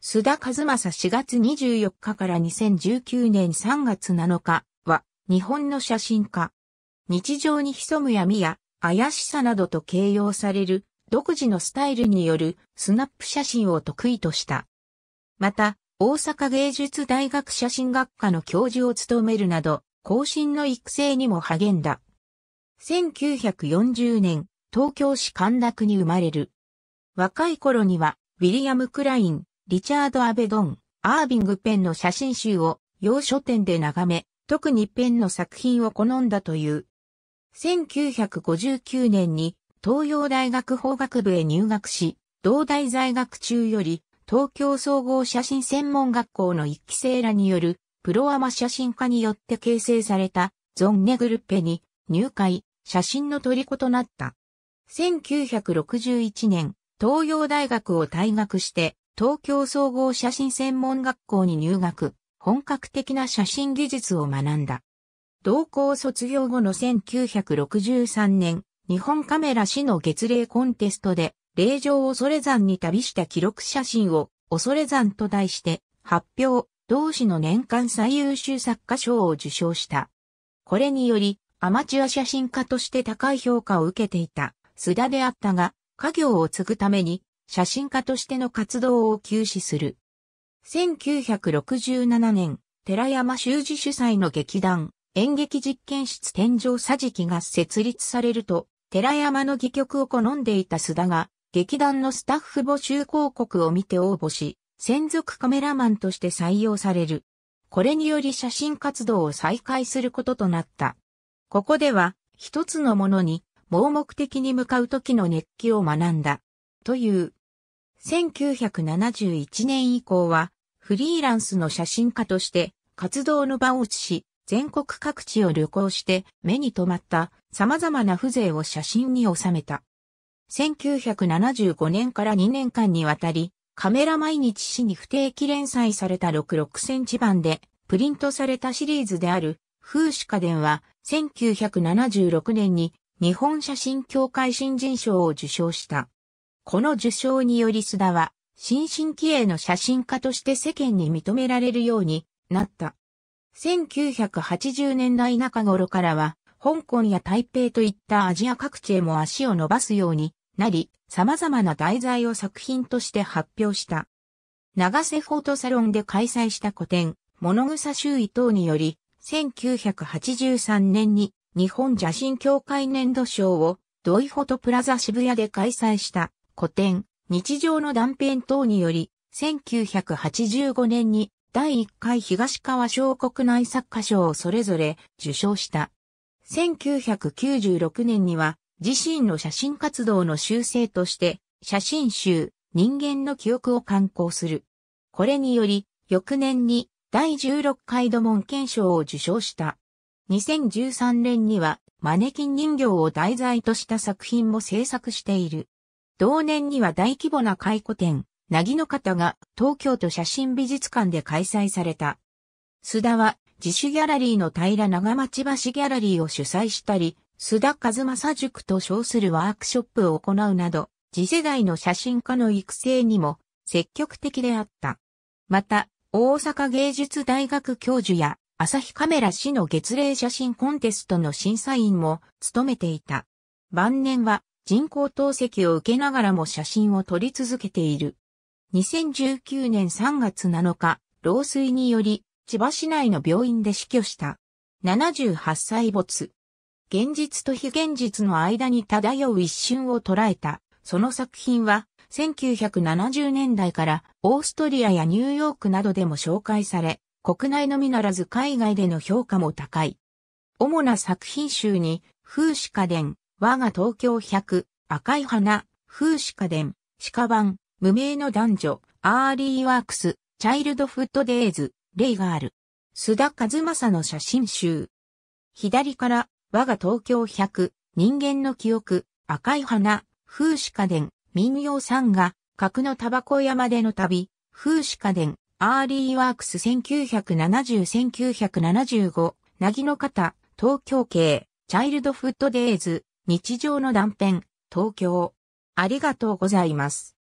須田和正4月24日から2019年3月7日は日本の写真家。日常に潜む闇や怪しさなどと形容される独自のスタイルによるスナップ写真を得意とした。また、大阪芸術大学写真学科の教授を務めるなど、後進の育成にも励んだ。1940年、東京市神田区に生まれる。若い頃には、ウィリアム・クライン、リチャード・アベドン、アービング・ペンの写真集を洋書店で眺め、特にペンの作品を好んだという。1959年に東洋大学法学部へ入学し、同大在学中より東京総合写真専門学校の一期生らによるプロアマ写真家によって形成されたゾンネグルッペに入会、写真の虜となった。1961年、東洋大学を退学して東京総合写真専門学校に入学、本格的な写真技術を学んだ。同校卒業後の1963年、日本カメラ市の月例コンテストで、霊場を恐山に旅した記録写真を、恐山と題して、発表、同市の年間最優秀作家賞を受賞した。これにより、アマチュア写真家として高い評価を受けていた、須田であったが、家業を継ぐために、写真家としての活動を休止する。1967年、寺山修司主催の劇団、演劇実験室天井桟敷が設立されると、寺山の戯曲を好んでいた須田が、劇団のスタッフ募集広告を見て応募し、専属カメラマンとして採用される。これにより写真活動を再開することとなった。ここでは、一つのものに、盲目的に向かう時の熱気を学んだ。という、1971年以降は、フリーランスの写真家として活動の場を移し、全国各地を旅行して目に留まった様々な風情を写真に収めた。1975年から2年間にわたり、カメラ毎日誌に不定期連載された66センチ版でプリントされたシリーズである風刺家電は1976年に日本写真協会新人賞を受賞した。この受賞により須田は、新進気鋭の写真家として世間に認められるようになった。1980年代中頃からは、香港や台北といったアジア各地へも足を伸ばすようになり、様々な題材を作品として発表した。長瀬フォートサロンで開催した個展、物草周囲等により、1983年に日本写真協会年度賞をドイフォトプラザ渋谷で開催した。古典、日常の断片等により、1985年に第1回東川小国内作家賞をそれぞれ受賞した。1996年には自身の写真活動の修正として写真集人間の記憶を刊行する。これにより翌年に第16回土門憲賞を受賞した。2013年にはマネキン人形を題材とした作品も制作している。同年には大規模な回顧展、なぎの方が東京都写真美術館で開催された。須田は自主ギャラリーの平長町橋ギャラリーを主催したり、須田和正塾と称するワークショップを行うなど、次世代の写真家の育成にも積極的であった。また、大阪芸術大学教授や朝日カメラ市の月例写真コンテストの審査員も務めていた。晩年は人工透析を受けながらも写真を撮り続けている。2019年3月7日、老衰により、千葉市内の病院で死去した。78歳没。現実と非現実の間に漂う一瞬を捉えた。その作品は、1970年代からオーストリアやニューヨークなどでも紹介され、国内のみならず海外での評価も高い。主な作品集に、風刺家電、我が東京百、赤い花、風刺家電、鹿版、無名の男女、アーリーワークス、チャイルドフットデイズ、レイガール。須田和正の写真集。左から、我が東京百、人間の記憶、赤い花、風刺家電、民謡さんが、角のタバコ山での旅、風刺家電、アーリーワークス1970-1975、なぎの方、東京系、チャイルドフットデイズ、日常の断片、東京。ありがとうございます。